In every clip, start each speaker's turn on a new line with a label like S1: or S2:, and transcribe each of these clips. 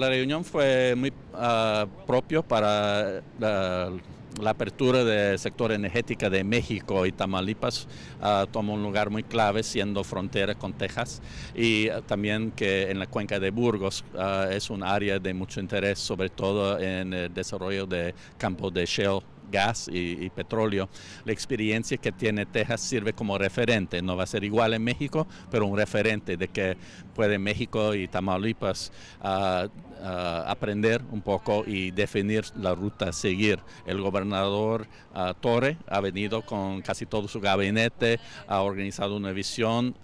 S1: La reunión fue muy propia ah, propio para ah, la, apertura del sector energético de México y Tamaulipas. Ah, toma un lugar muy clave siendo frontera con Texas y también que en la cuenca de Burgos es un área de mucho interés, sobre todo en el desarrollo de campo de Shell gas y, petróleo, la experiencia que tiene Texas sirve como referente. No va a ser igual en México, pero un referente de que puede México y Tamaulipas ah, ah, aprender un poco y definir la ruta a seguir. El gobernador ah, Torre ha venido con casi todo su gabinete, ha organizado una visión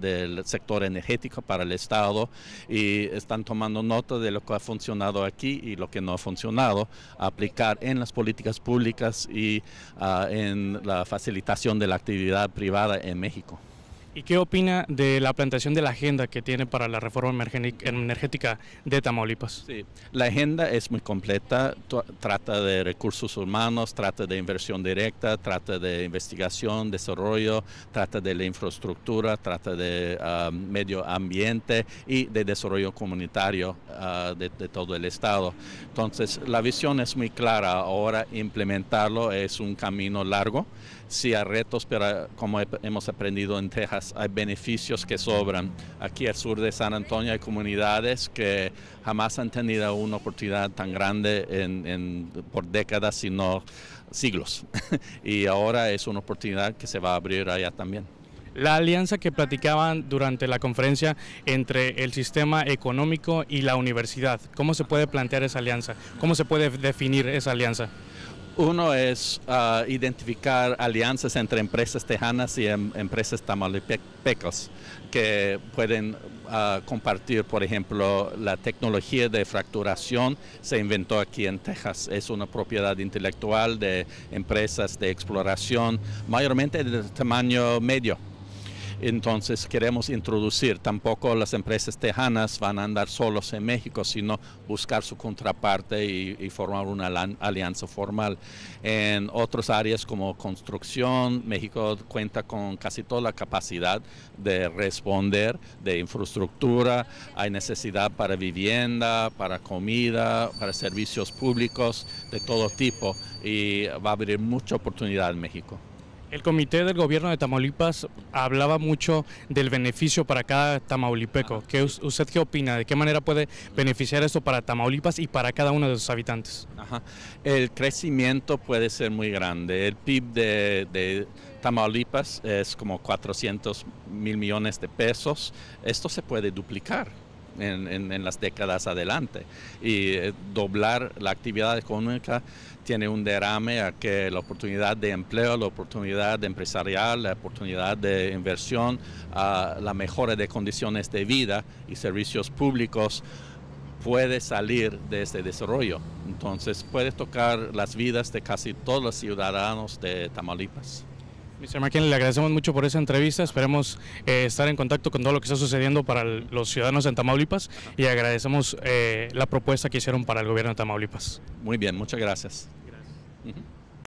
S1: del sector energético para el Estado y están tomando nota de lo que ha funcionado aquí y lo que no ha funcionado, aplicar en las políticas públicas
S2: y ah, en la facilitación de la actividad privada en México. ¿Y qué opina de la plantación de la agenda que tiene para la reforma energética de Tamaulipas?
S1: la agenda es muy completa, trata de recursos humanos, trata de inversión directa, trata de investigación, desarrollo, trata de la infraestructura, trata de ah, medio ambiente y de desarrollo comunitario ah, de, todo el Estado. Entonces, la visión es muy clara, ahora implementarlo es un camino largo, sí hay retos, pero como hemos aprendido en Texas, hay beneficios que sobran. Aquí al sur de San Antonio hay comunidades que jamás han tenido una oportunidad tan grande por décadas, sino siglos. y ahora es una oportunidad que se va a abrir allá también.
S2: La alianza que platicaban durante la conferencia entre el sistema económico y la universidad, ¿cómo se puede plantear esa alianza? ¿Cómo se puede definir esa alianza? Uno es
S1: ah, identificar alianzas entre empresas tejanas y em, empresas tamaulipecas que pueden ah, compartir, por ejemplo, la tecnología de fracturación se inventó aquí en Texas. Es una propiedad intelectual de empresas de exploración, mayormente de tamaño medio entonces queremos introducir, tampoco las empresas tejanas van a andar solos en México, sino buscar su contraparte y, formar una alianza formal. En otras áreas como construcción, México cuenta con casi toda la capacidad de responder de infraestructura, hay necesidad para vivienda, para comida, para servicios públicos de todo tipo y va a haber mucha oportunidad en México.
S2: El comité del gobierno de Tamaulipas hablaba mucho del beneficio para cada tamaulipeco. ¿Qué, ¿Usted qué opina? ¿De qué manera puede beneficiar esto para Tamaulipas y para cada uno de sus habitantes?
S1: El crecimiento puede ser muy grande. El PIB de, de Tamaulipas es como 400 mil millones de pesos. Esto se puede duplicar en, las décadas adelante. Y eh, doblar la actividad económica tiene un derrame a que la oportunidad de empleo, la oportunidad empresarial, la oportunidad de inversión, la mejora de condiciones de vida y servicios públicos puede salir de este desarrollo. Entonces puede tocar las vidas de casi todos los ciudadanos de Tamaulipas.
S2: Mr. McKinley, le agradecemos mucho por esa entrevista. Esperemos eh, estar en contacto con todo lo que está sucediendo para los ciudadanos en Tamaulipas y agradecemos eh, la propuesta que hicieron para el gobierno de Tamaulipas.
S1: Muy bien, muchas gracias.